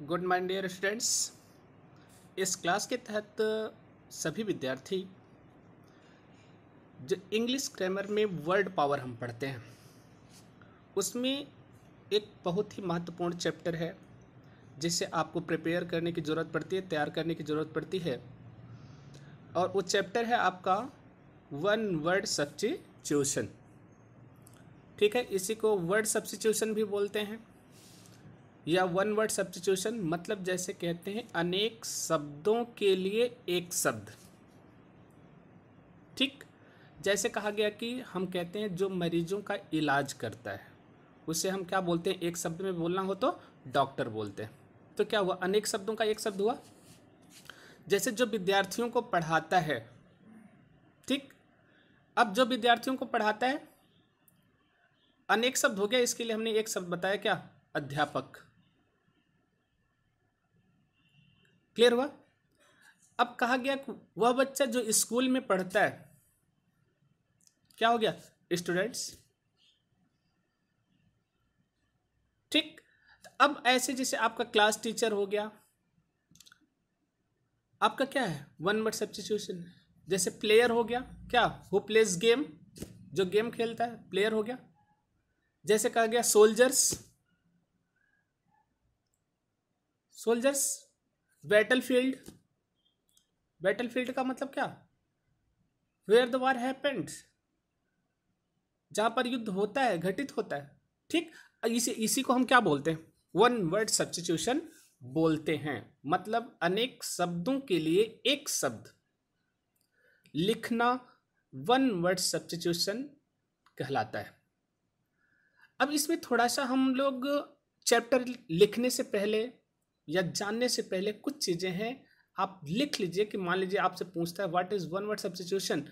Good morning dear students इस class के तहत सभी विद्यार्थी जो इंग्लिश ग्रामर में वर्ड पावर हम पढ़ते हैं उसमें एक बहुत ही महत्वपूर्ण चैप्टर है जिसे आपको प्रिपेयर करने की ज़रूरत पड़ती है तैयार करने की ज़रूरत पड़ती है और वो चैप्टर है आपका वन वर्ड सब्सिट्यूशन ठीक है इसी को वर्ड सब्सिट्यूशन भी बोलते हैं या वन वर्ड सब्सटीट्यूशन मतलब जैसे कहते हैं अनेक शब्दों के लिए एक शब्द ठीक जैसे कहा गया कि हम कहते हैं जो मरीजों का इलाज करता है उसे हम क्या बोलते हैं एक शब्द में बोलना हो तो डॉक्टर बोलते हैं तो क्या हुआ अनेक शब्दों का एक शब्द हुआ जैसे जो विद्यार्थियों को पढ़ाता है ठीक अब जो विद्यार्थियों को पढ़ाता है अनेक शब्द हो गया इसके लिए हमने एक शब्द बताया क्या अध्यापक क्लियर हुआ अब कहा गया वह बच्चा जो स्कूल में पढ़ता है क्या हो गया स्टूडेंट्स ठीक तो अब ऐसे जैसे आपका क्लास टीचर हो गया आपका क्या है वन वर्ड सब्सिट्यूशन जैसे प्लेयर हो गया क्या वो प्लेज गेम जो गेम खेलता है प्लेयर हो गया जैसे कहा गया soldiers soldiers battle field battle field का मतलब क्या वेयर द वार हैपेंड्स जहां पर युद्ध होता है घटित होता है ठीक इसी इसी को हम क्या बोलते हैं वन वर्ड सब्सटीट्यूशन बोलते हैं मतलब अनेक शब्दों के लिए एक शब्द लिखना वन वर्ड सब्सटीट्यूशन कहलाता है अब इसमें थोड़ा सा हम लोग चैप्टर लिखने से पहले या जानने से पहले कुछ चीज़ें हैं आप लिख लीजिए कि मान लीजिए आपसे पूछता है what is one word substitution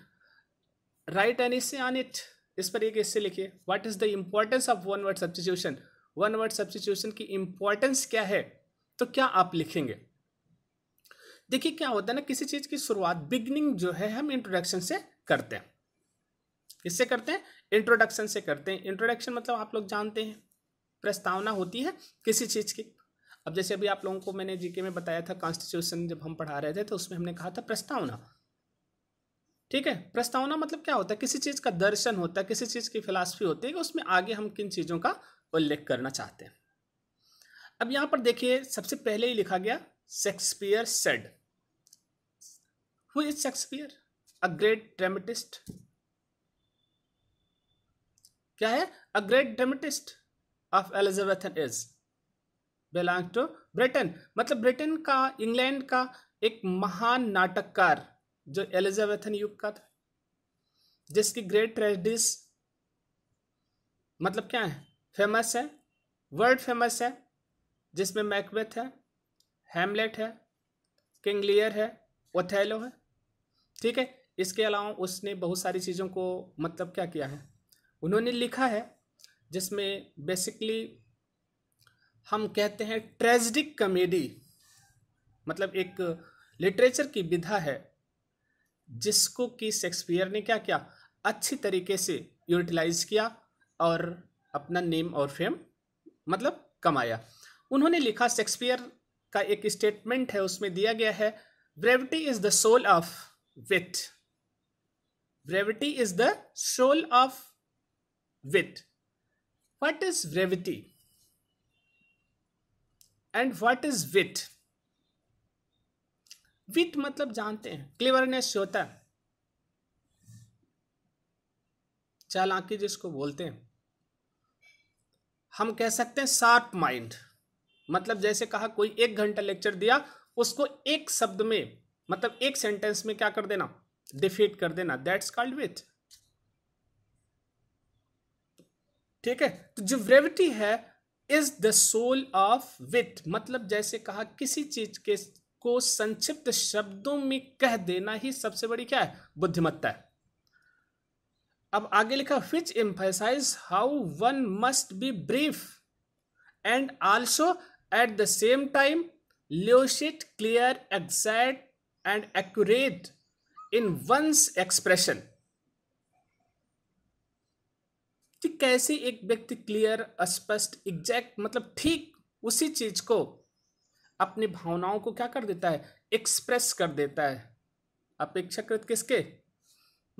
write an essay on it इस पर एक इससे लिखिए what is the importance of one word substitution one word substitution की इम्पोर्टेंस क्या है तो क्या आप लिखेंगे देखिए क्या होता है ना किसी चीज़ की शुरुआत बिगनिंग जो है हम इंट्रोडक्शन से करते हैं इससे करते हैं इंट्रोडक्शन से करते हैं इंट्रोडक्शन मतलब आप लोग जानते हैं प्रस्तावना होती है किसी चीज़ की अब जैसे अभी आप लोगों को मैंने जीके में बताया था कॉन्स्टिट्यूशन जब हम पढ़ा रहे थे तो उसमें हमने कहा था प्रस्तावना ठीक है प्रस्तावना मतलब क्या होता है किसी चीज़ का दर्शन होता है किसी चीज़ की फिलासफी होती है कि उसमें आगे हम किन चीज़ों का उल्लेख करना चाहते हैं अब यहां पर देखिए सबसे पहले ही लिखा गया Shakespeare said who is Shakespeare a great dramatist क्या है a great dramatist of Elizabethan is belong to Britain मतलब ब्रिटेन का इंग्लैंड का एक महान नाटककार जो एलिजाबेथन युग का था जिसकी ग्रेट ट्रेजिडीज मतलब क्या है फेमस है वर्ल्ड फेमस है जिसमें मैकबेथ है हेमलेट है किंग लियर है ओथेलो है ठीक है इसके अलावा उसने बहुत सारी चीज़ों को मतलब क्या किया है उन्होंने लिखा है जिसमें बेसिकली हम कहते हैं ट्रेजिक कॉमेडी मतलब एक लिटरेचर की विधा है जिसको कि शेक्सपियर ने क्या किया अच्छी तरीके से यूटिलाइज किया और अपना नेम और फेम मतलब कमाया उन्होंने लिखा शेक्सपियर का एक स्टेटमेंट है उसमें दिया गया है gravity is the soul of with gravity is the soul of with what is gravity and what is with with मतलब जानते हैं क्लेवरनेस होता है चालाकी जिसको बोलते हैं हम कह सकते हैं शार्प माइंड मतलब जैसे कहा कोई एक घंटा लेक्चर दिया उसको एक शब्द में मतलब एक सेंटेंस में क्या कर देना डिफीट कर देना दैट्स कॉल्ड विथ ठीक है तो जो ग्रेविटी है is the soul of with मतलब जैसे कहा किसी चीज के को संक्षिप्त शब्दों में कह देना ही सबसे बड़ी क्या है बुद्धिमत्ता है अब आगे लिखा which emphasize how one must be brief and also at the same time lucid clear exact and accurate in one's expression कि कैसे एक व्यक्ति क्लियर स्पष्ट एग्जैक्ट मतलब ठीक उसी चीज को अपनी भावनाओं को क्या कर देता है एक्सप्रेस कर देता है अपेक्षाकृत किसके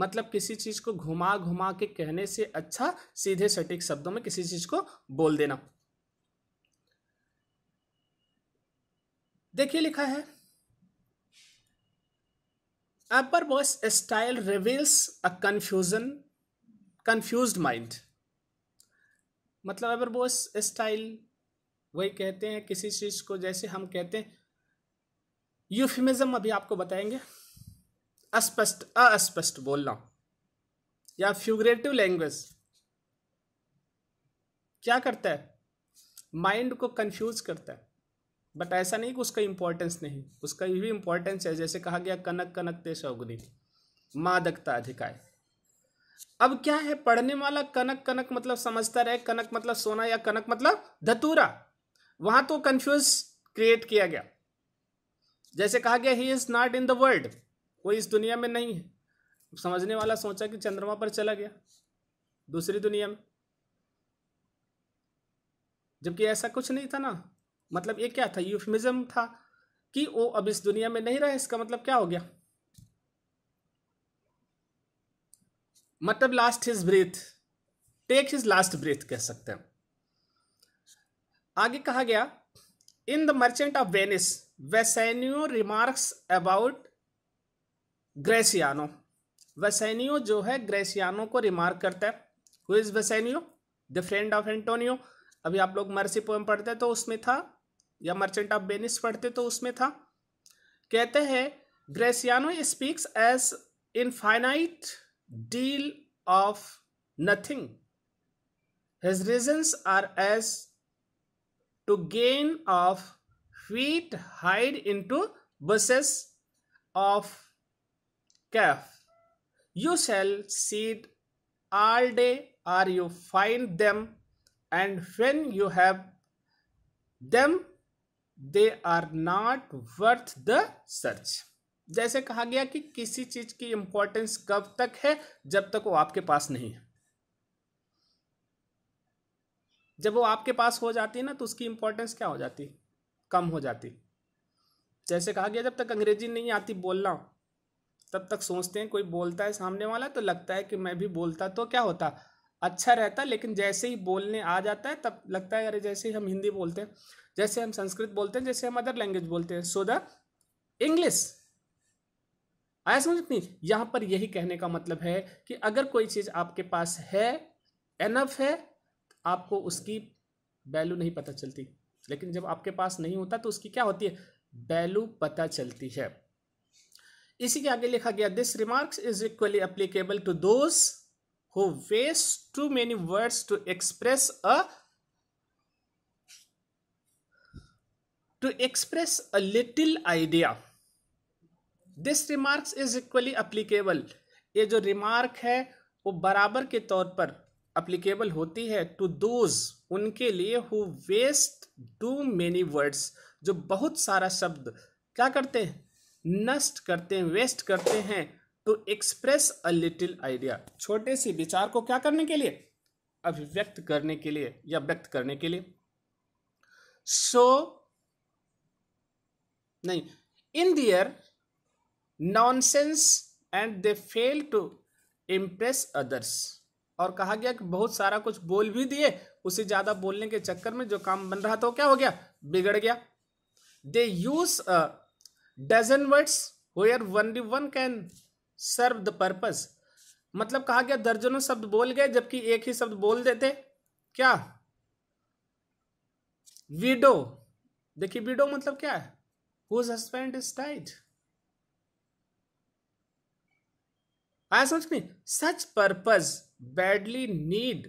मतलब किसी चीज को घुमा घुमा के कहने से अच्छा सीधे सटीक शब्दों में किसी चीज को बोल देना देखिए लिखा है upper voice style reveals a confusion confused mind मतलब अगर वो स्टाइल वही कहते हैं किसी चीज़ को जैसे हम कहते हैं यूफिमिज्म अभी आपको बताएंगे अस्पष्ट अस्पष्ट बोलना या फ्यूगरेटिव लैंग्वेज क्या करता है माइंड को कंफ्यूज करता है बट ऐसा नहीं कि उसका इंपॉर्टेंस नहीं उसका भी इंपॉर्टेंस है जैसे कहा गया कनक कनक ते अग्नि मादकता अधिकाय अब क्या है पढ़ने वाला कनक कनक मतलब समझता रहे कनक मतलब सोना या कनक मतलब धतूरा वहां तो कंफ्यूज क्रिएट किया गया जैसे कहा गया he is not in the world वो इस दुनिया में नहीं है समझने वाला सोचा कि चंद्रमा पर चला गया दूसरी दुनिया में जबकि ऐसा कुछ नहीं था ना मतलब ये क्या था यूफमिज्म था कि वो अब इस दुनिया में नहीं रहा इसका मतलब क्या हो गया मतलब last his breath take his last breath कह सकते हैं आगे कहा गया in the Merchant of Venice Bassanio remarks about Gratiano Bassanio जो है ग्रेसियानो को रिमार्क करता है who is Bassanio the friend of Antonio अभी आप लोग मर्सी पोएम पढ़ते तो उसमें था या मर्चेंट ऑफ वेनिस पढ़ते तो उसमें था कहते हैं Gratiano speaks as infinite deal of nothing. His reasons are as to gain of wheat hide into bushes of calf. You shall seed all day or you find them and when you have them they are not worth the search. जैसे कहा गया कि किसी चीज की importance कब तक है जब तक वो आपके पास नहीं है जब वो आपके पास हो जाती है ना तो उसकी इंपॉर्टेंस क्या हो जाती कम हो जाती जैसे कहा गया जब तक अंग्रेजी नहीं आती बोलना तब तक सोचते हैं कोई बोलता है सामने वाला तो लगता है कि मैं भी बोलता तो क्या होता अच्छा रहता लेकिन जैसे ही बोलने आ जाता है तब लगता है अरे जैसे ही हम हिंदी बोलते हैं जैसे हम संस्कृत बोलते हैं जैसे हम अदर लैंग्वेज बोलते हैं सो द इंग्लिश आया समझ अपनी यहाँ पर यही कहने का मतलब है कि अगर कोई चीज़ आपके पास है एनफ है तो आपको उसकी वैल्यू नहीं पता चलती लेकिन जब आपके पास नहीं होता तो उसकी क्या होती है वैल्यू पता चलती है इसी के आगे लिखा गया this remarks is equally applicable to those who waste too many words to express a to express a little idea this remark is equally applicable ये जो रिमार्क है वो बराबर के तौर पर अप्लीकेबल होती है टू दोज उनके लिए who waste do many words जो बहुत सारा शब्द क्या करते हैं नष्ट करते हैं वेस्ट करते हैं to express a little idea छोटे से विचार को क्या करने के लिए अभिव्यक्त करने के लिए या व्यक्त करने के लिए सो so, नहीं in their nonsense and they fail to impress others और कहा गया कि बहुत सारा कुछ बोल भी दिए उसे ज़्यादा बोलने के चक्कर में जो काम बन रहा था वो क्या हो गया बिगड़ गया they use dozen words where one one can serve the purpose मतलब कहा गया दर्जनों शब्द बोल गए जबकि एक ही शब्द बोल देते क्या विडो देखिए विडो मतलब क्या है हुज हस्बैंड इज डाइड आया समझ में such purpose badly need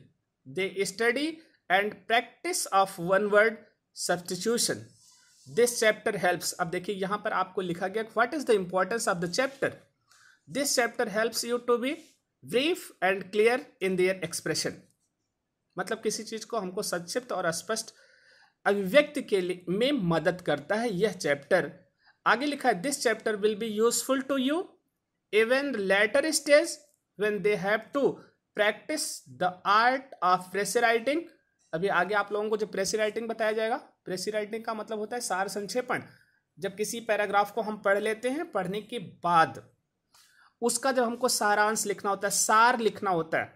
the study and practice of one word substitution this chapter helps अब देखिए यहाँ पर आपको लिखा गया what is the importance of the chapter this chapter helps you to be brief and clear in their expression मतलब किसी चीज़ को हमको संक्षिप्त और स्पष्ट अभिव्यक्ति के लिए में मदद करता है यह चैप्टर आगे लिखा है this chapter will be useful to you even later stage when they have to practice the art of pressure writing अभी आगे आप लोगों को जो प्रेसी राइटिंग बताया जाएगा प्रेसी राइटिंग का मतलब होता है सार संक्षेपण जब किसी पैराग्राफ को हम पढ़ लेते हैं पढ़ने के बाद उसका जब हमको सारांश लिखना होता है सार लिखना होता है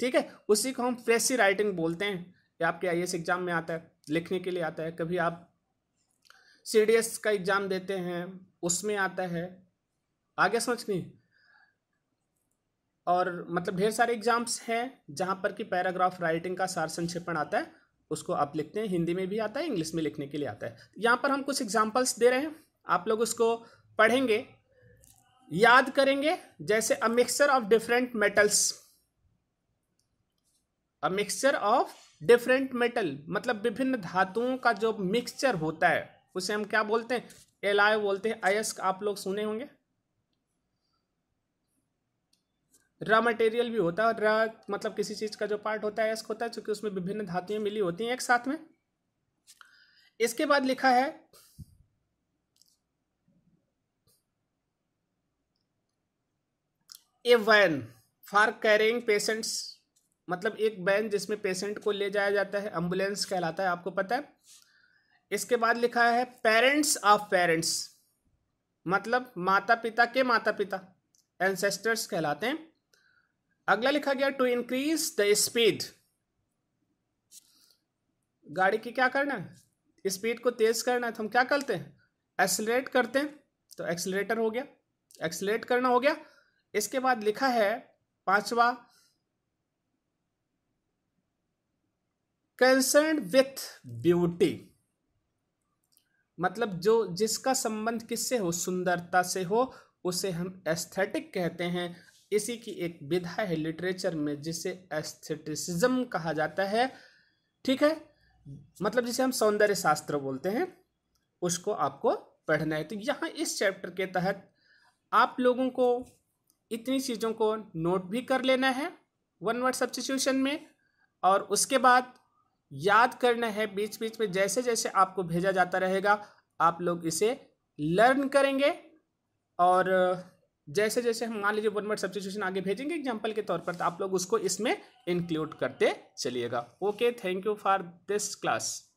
ठीक है उसी को हम प्रेसी राइटिंग बोलते हैं ये आपके आई एग्जाम में आता है लिखने के लिए आता है कभी आप सी का एग्जाम देते हैं उसमें आता है आ गया समझ में और मतलब ढेर सारे एग्जाम्स हैं जहाँ पर कि पैराग्राफ राइटिंग का सार संक्षेपण आता है उसको आप लिखते हैं हिंदी में भी आता है इंग्लिश में लिखने के लिए आता है यहाँ पर हम कुछ एग्जाम्पल्स दे रहे हैं आप लोग उसको पढ़ेंगे याद करेंगे जैसे a mixture of different metals a mixture of different metal मतलब विभिन्न धातुओं का जो मिक्सचर होता है उसे हम क्या बोलते हैं एलाय बोलते हैं अयस्क आप लोग सुने होंगे रॉ मटेरियल भी होता है और रॉ मतलब किसी चीज़ का जो पार्ट होता है इसको होता है चूँकि उसमें विभिन्न धातुएं मिली होती हैं एक साथ में इसके बाद लिखा है a van for carrying patients मतलब एक वैन जिसमें पेशेंट को ले जाया जाता है एम्बुलेंस कहलाता है आपको पता है इसके बाद लिखा है पेरेंट्स ऑफ पेरेंट्स मतलब माता पिता के माता पिता एंसेस्टर्स कहलाते हैं अगला लिखा गया टू इंक्रीज द स्पीड गाड़ी की क्या करना है स्पीड को तेज करना है तो हम क्या करते हैं एक्सलेट करते हैं तो एक्सलेटर हो गया एक्सलेट करना हो गया इसके बाद लिखा है पांचवा कंसर्न विथ ब्यूटी मतलब जो जिसका संबंध किससे हो सुंदरता से हो उसे हम एस्थेटिक कहते हैं इसी की एक विधा है लिटरेचर में जिसे एस्थेटिसिज्म कहा जाता है ठीक है मतलब जिसे हम सौंदर्य शास्त्र बोलते हैं उसको आपको पढ़ना है तो यहाँ इस चैप्टर के तहत आप लोगों को इतनी चीज़ों को नोट भी कर लेना है वन वर्ड सब्सिट्यूशन में और उसके बाद याद करना है बीच बीच में जैसे जैसे आपको भेजा जाता रहेगा आप लोग इसे लर्न करेंगे और जैसे जैसे हम मान लीजिए वन वर्ड सब्सिट्यूशन आगे भेजेंगे एग्जाम्पल के तौर पर तो आप लोग उसको इसमें इंक्लूड करते चलिएगा okay thank you for this class